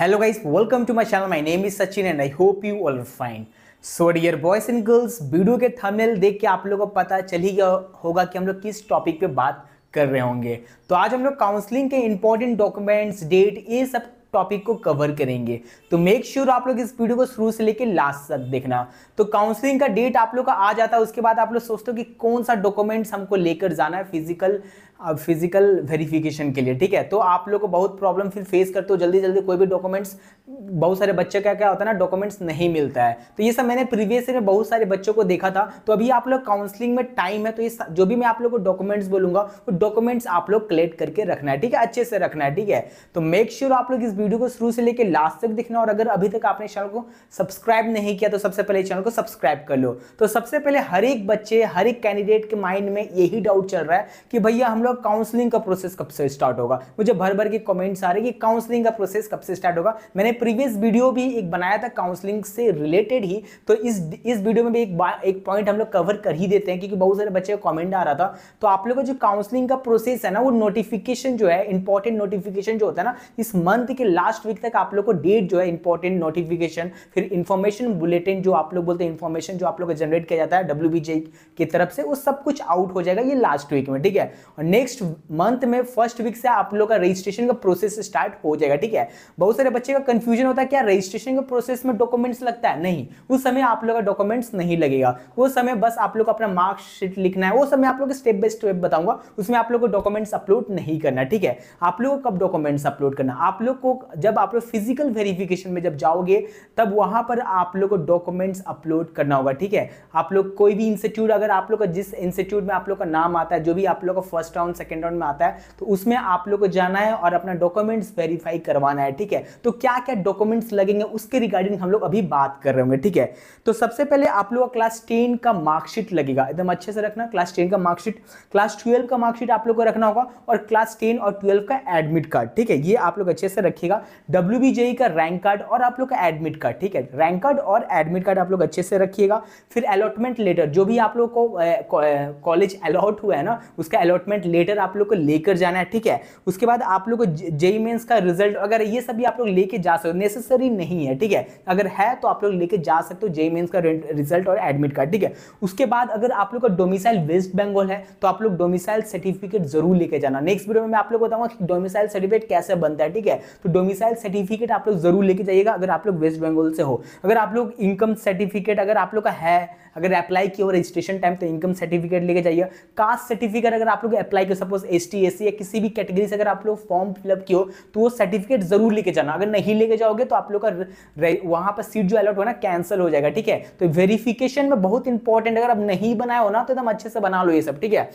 hello guys welcome to my channel my name is Sachin and I hope you all fine so dear boys and girls video के thumbnail देख के आप लोगों को पता चल ही गया होगा कि हम लोग किस टॉपिक पे बात कर रहे होंगे तो आज हम लोग काउंसलिंग के इंपॉर्टेंट डॉक्यूमेंट्स डेट ये सब टॉपिक को कवर करेंगे तो मेक श्योर sure आप लोग इस वीडियो को शुरू से लेकर लास्ट तक देखना तो काउंसलिंग का डेट आप लोग का आ जाता है उसके बाद आप लोग सोचते हो कि कौन सा डॉक्यूमेंट्स हमको लेकर जाना है फिजिकल फिजिकल वेरिफिकेशन के लिए ठीक है तो आप लोग को बहुत प्रॉब्लम फिर फेस करते हो जल्दी जल्दी कोई भी डॉक्यूमेंट्स बहुत सारे बच्चे का क्या होता है ना डॉक्यूमेंट्स नहीं मिलता है तो ये सब मैंने प्रीवियस में बहुत सारे बच्चों को देखा था तो अभी आप लोग काउंसलिंग में टाइम है तो ये जो भी मैं आप लोग को डॉक्यूमेंट्स बोलूंगा वो डॉक्यूमेंट्स आप लोग कलेक्ट करके रखना है ठीक है अच्छे से रखना है ठीक है तो मेक श्योर sure आप लोग इस वीडियो को शुरू से लेकर लास्ट तक देखना और अगर अभी तक आपने चैनल को सब्सक्राइब नहीं किया तो सबसे पहले चैनल को सब्सक्राइब कर लो तो सबसे पहले हर एक बच्चे हर एक कैंडिडेट के माइंड में यही डाउट चल रहा है कि भैया हम लोग काउंसलिंग का प्रोसेस कब से स्टार्ट होगा मुझे भर भर के कमेंट्स आ रहे हैं कि काउंसलिंग का प्रोसेस कब से स्टार्ट होगा मैंने प्रीवियस वीडियो भी एक बनाया था काउंसलिंग से रिलेटेड ही तो इस इस वीडियो में भी एक एक पॉइंट हम लोग कवर कर ही देते हैं क्योंकि बहुत सारे बच्चे का कॉमेंट आ रहा था तो आप लोग का जो काउंसलिंग का प्रोसेस है ना वो नोटिफिकेशन जो है इंपॉर्टेंट नोटिफिकेशन जो होता है ना इस मंथ के लास्ट वीक तक आप लोग को डेट जो है इंपॉर्टेंट नोटिफिकेशन फिर इन्फॉर्मेशन बुलेटिन जो आप लोग बोलते हैं इन्फॉर्मेशन जो आप लोग जनरेट किया जाता है डब्ल्यू की तरफ से वो सब कुछ आउट हो जाएगा ये लास्ट वीक में ठीक है और नेक्स्ट मंथ में फर्स्ट वीक से आप लोग का रजिस्ट्रेशन का प्रोसेस स्टार्ट हो जाएगा ठीक है बहुत सारे बच्चे का कंफ्यूजन होता है क्या रजिस्ट्रेशन के प्रोसेस में डॉक्यूमेंट्स लगता है नहीं उस समय आप लोग का डॉक्यूमेंट्स नहीं लगेगा वो समय बस आप लोग अपना मार्क्सिट लिखना है वो समय आप लोग स्टेप बाय स्टेप बताऊंगा उसमें आप लोग को डॉक्यूमेंट्स अपलोड नहीं करना ठीक है आप लोग को कब डॉक्यूमेंट्स अपलोड करना आप लोग को जब आप लोग फिजिकल वेरिफिकेशन में जब जाओगे तब वहां पर आप लोग को डॉक्यूमेंट्स अपलोड करना होगा ठीक है आप लोग कोई भी इंस्टीट्यूट अगर आप लोग का जिस इंस्टीट्यूट में आप लोग का नाम आता है जो भी आप लोग का फर्स्ट राउंड सेकेंड राउंड में आता है तो उसमें आप लोग को जाना है और अपना डॉक्यूमेंट्स वेरीफाई करवाना है ठीक है तो क्या क्या डॉक्यूमेंट्स लगेंगे उसके रिगार्डिंग हम लोग अभी बात कर रहे होंगे ठीक है तो सबसे पहले आप लोग क्लास टेन का मार्कशीट लगेगा एकदम अच्छे से रखना क्लास टेन का मार्कशीट क्लास ट्वेल्व का मार्कशीट आप लोग को रखना होगा और क्लास टेन और ट्वेल्व का एडमिट कार्ड ठीक है ये आप लोग अच्छे से रखेगा डब्ल्यू e का रैंक कार्ड और आप लोग का एडमिट कार्ड ठीक है रैंक कार्ड और एडमिट कार्ड आप लोग अच्छे से रखिएगा फिर अलॉटमेंट लेटर जो भी आप लोग को कॉलेज अलॉट हुआ है ना उसका अलॉटमेंट लेटर आप लोग को लेकर जाना है ठीक है उसके बाद आप लोग को जेई मेन्स का रिजल्ट अगर ये सभी आप लोग लेके जा सकते हो नेसेसरी नहीं है ठीक है अगर है तो आप लोग लेके जा सकते हो जेई मेन्स का रिजल्ट और एडमिट कार्ड ठीक है उसके बाद अगर आप लोग का डोमिसाइल वेस्ट बंगाल है तो आप लोग डोमिसाइल सर्टिफिकेट जरूर लेके जाना नेक्स्ट वीडियो में आप लोग बताऊंगा कि डोमिसाइल सर्टिफिकेट कैसे बनता है ठीक है तो डोमिसाइल सर्टिफिकेट आप लोग जरूर लेके जाइएगा अगर आप लोग वेस्ट बंगाल से हो अगर आप लोग इनकम सर्टिफिकेट अगर आप लोग का है अगर अप्लाई किया हो रजिस्ट्रेशन टाइम तो इनकम सर्टिफिकेट लेके जाइए कास्ट सर्टिफिकेट अगर आप लोग apply like suppose S T या किसी भी कैटेगरी से अगर आप लोग फॉर्म फिलअप किए हो तो वो सर्टिफिकेट जरूर लेके जाना अगर नहीं लेके जाओगे तो आप लोग का वहाँ पर सीट जो अलॉट होना कैंसिल हो जाएगा ठीक है तो वेरिफिकेशन में बहुत इंपॉर्टेंट अगर आप नहीं बनाया हो ना तो एकदम अच्छे से बना लो ये सब ठीक है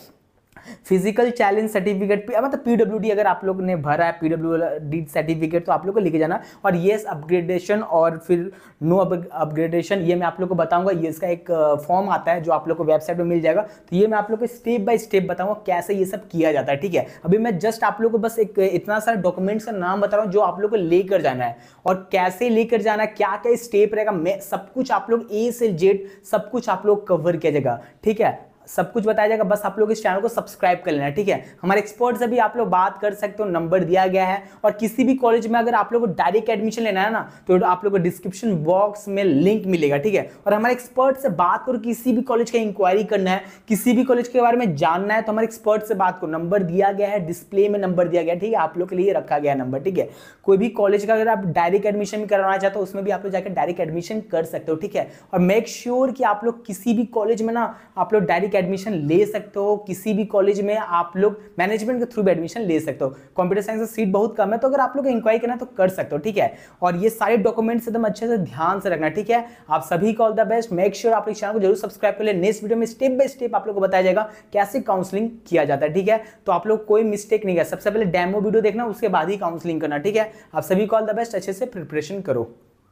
फिजिकल चैलेंज सर्टिफिकेट पी मतलब पीडब्ल्यू अगर आप लोग ने भरा है पीडब्ल्यू सर्टिफिकेट तो आप लोग को लेके जाना और येस अपग्रेडेशन और फिर नो अपग्रेडेशन ये मैं आप लोग को बताऊंगा ये इसका एक फॉर्म आता है जो आप लोग को वेबसाइट में मिल जाएगा तो ये मैं आप लोग को स्टेप बाय स्टेप बताऊंगा कैसे ये सब किया जाता है ठीक है अभी मैं जस्ट आप लोग को बस एक इतना सारा डॉक्यूमेंट्स का नाम बता रहा हूँ जो आप लोग को लेकर जाना है और कैसे लेकर जाना है क्या क्या स्टेप रहेगा मैं सब कुछ आप लोग ए से जेड सब कुछ आप लोग कवर किया जाएगा ठीक है सब कुछ बताया जाएगा बस आप लोग इस चैनल को सब्सक्राइब कर लेना ठीक है हमारे एक्सपर्ट से भी आप लोग बात कर सकते हो नंबर दिया गया है और किसी भी कॉलेज में अगर आप लोग को डायरेक्ट एडमिशन लेना है ना तो आप लोग को डिस्क्रिप्शन बॉक्स में लिंक मिलेगा ठीक है और हमारे एक्सपर्ट से बात करो किसी भी कॉलेज का इंक्वायरी करना है किसी भी कॉलेज के बारे में जानना है तो हमारे एक्सपर्ट से बात करो नंबर दिया गया है डिस्प्ले में नंबर दिया गया ठीक है आप लोग के लिए रखा गया नंबर ठीक है कोई भी कॉलेज का अगर आप डायरेक्ट एडमिशन करवाना चाहते हो उसमें भी आप लोग जाकर डायरेक्ट एडमिशन कर सकते हो ठीक है और मेक श्योर की कि आप लोग किसी भी कॉलेज में ना आप लोग डायरेक्ट एडमिशन ले सकते हो किसी भी कॉलेज में आप लोग मैनेजमेंट के थ्रू भी एडमिशन ले सकते हो कंप्यूटर साइंस में सीट बहुत कम है तो अगर आप लोग इंक्वायरी करना तो कर सकते हो ठीक है और ये सारे डॉक्यूमेंट्स एकदम अच्छे से ध्यान से रखना ठीक है आप सभी को all the best make sure आप इस चैनल को जरूर सब्सक्राइब कर ले नेक्स्ट वीडियो में स्टेप बाय स्टेप आप लोग को बताया जाएगा कैसे काउंसलिंग किया जाता है ठीक है तो आप लोग कोई मिस्टेक नहीं कर सबसे पहले डेमो वीडियो देखना उसके बाद ही काउंसलिंग करना ठीक है आप सभी को ऑल द बेस्ट अच्छे से प्रिपरेशन करो